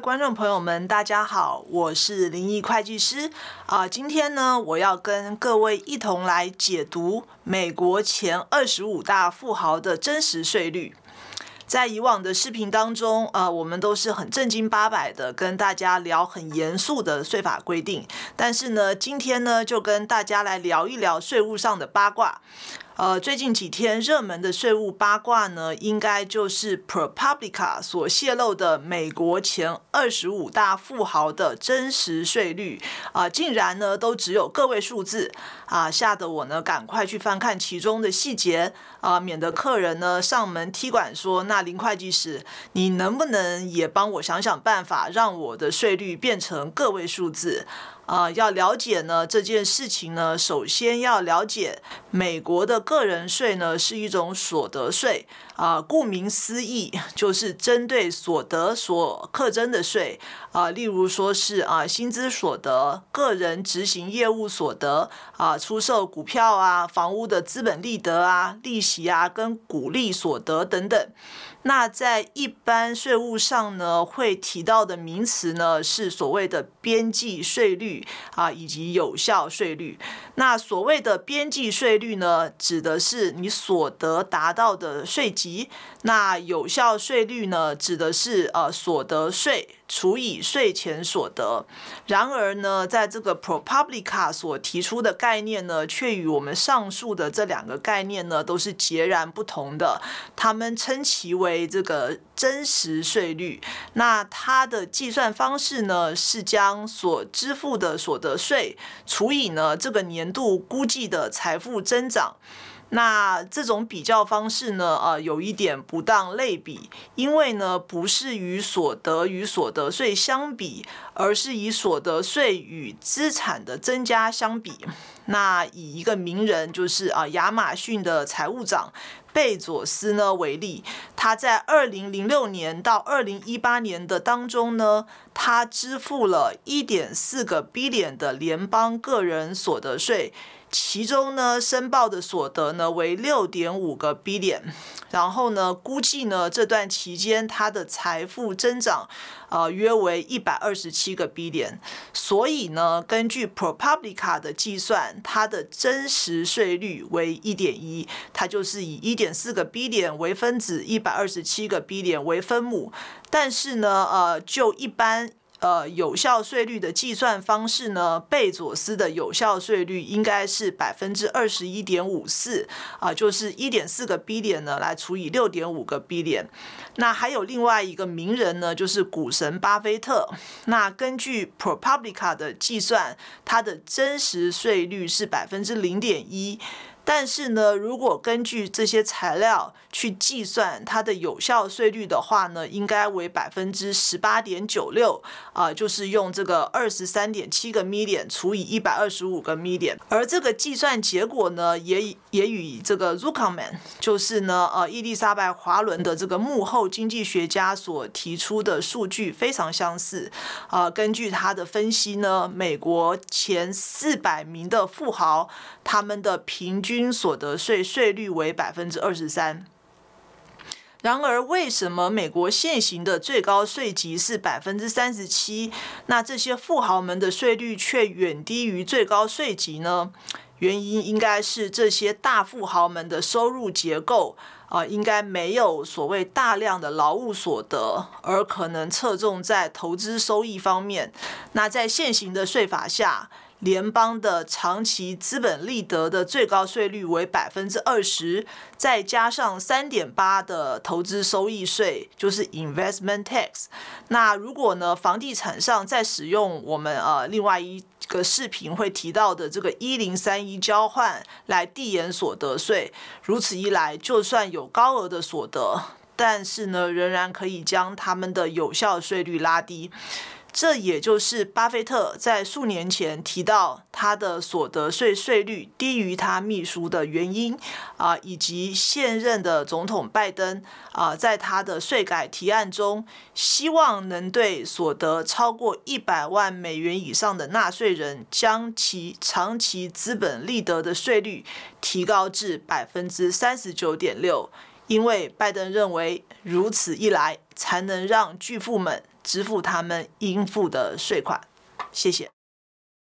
观众朋友们，大家好，我是灵异会计师啊。今天呢，我要跟各位一同来解读美国前二十五大富豪的真实税率。在以往的视频当中，呃，我们都是很正经八百的跟大家聊很严肃的税法规定，但是呢，今天呢，就跟大家来聊一聊税务上的八卦。呃，最近几天热门的税务八卦呢，应该就是 ProPublica 所泄露的美国前二十五大富豪的真实税率啊，竟然呢都只有个位数字啊，吓得我呢赶快去翻看其中的细节啊，免得客人呢上门踢馆说，那林会计师，你能不能也帮我想想办法，让我的税率变成个位数字？啊，要了解呢这件事情呢，首先要了解美国的个人税呢是一种所得税啊，顾名思义就是针对所得所课征的税啊，例如说是啊薪资所得、个人执行业务所得啊、出售股票啊、房屋的资本利得啊、利息啊、跟股利所得等等。那在一般税务上呢，会提到的名词呢是所谓的边际税率啊，以及有效税率。那所谓的边际税率呢，指的是你所得达到的税级。那有效税率呢，指的是呃所得税除以税前所得。然而呢，在这个 ProPublica 所提出的概念呢，却与我们上述的这两个概念呢，都是截然不同的。他们称其为。为这个真实税率，那它的计算方式呢是将所支付的所得税除以呢这个年度估计的财富增长。那这种比较方式呢，呃，有一点不当类比，因为呢不是与所得与所得税相比，而是以所得税与资产的增加相比。那以一个名人，就是啊，亚马逊的财务长贝佐斯呢为例，他在二零零六年到二零一八年的当中呢，他支付了一点四个 B 点的联邦个人所得税，其中呢，申报的所得呢为六点五个 B 点，然后呢，估计呢这段期间他的财富增长，呃，约为一百二十七个 B 点，所以呢，根据 Propublica 的计算。它的真实税率为一点一，它就是以一点四个 B 点为分子，一百二十七个 B 点为分母，但是呢，呃，就一般。呃，有效税率的计算方式呢？贝佐斯的有效税率应该是百分之二十一点五四啊，就是一点四个 B 点呢来除以六点五个 B 点。那还有另外一个名人呢，就是股神巴菲特。那根据 Propublica 的计算，他的真实税率是百分之零点一。但是呢，如果根据这些材料去计算它的有效税率的话呢，应该为百分之十八点九六啊，就是用这个二十三点七个 million 除以一百二十五个 million，而这个计算结果呢，也也与这个 Zuckerman，就是呢呃伊丽莎白华伦的这个幕后经济学家所提出的数据非常相似啊。根据他的分析呢，美国前四百名的富豪他们的平均。均所得税税率为百分之二十三。然而，为什么美国现行的最高税级是百分之三十七，那这些富豪们的税率却远低于最高税级呢？原因应该是这些大富豪们的收入结构啊，应该没有所谓大量的劳务所得，而可能侧重在投资收益方面。那在现行的税法下。联邦的长期资本利得的最高税率为百分之二十，再加上三点八的投资收益税，就是 investment tax。那如果呢，房地产上再使用我们呃另外一个视频会提到的这个一零三一交换来递延所得税，如此一来，就算有高额的所得，但是呢，仍然可以将他们的有效税率拉低。这也就是巴菲特在数年前提到他的所得税税率低于他秘书的原因，啊，以及现任的总统拜登，啊，在他的税改提案中，希望能对所得超过一百万美元以上的纳税人，将其长期资本利得的税率提高至百分之三十九点六，因为拜登认为如此一来，才能让巨富们。支付他们应付的税款，谢谢。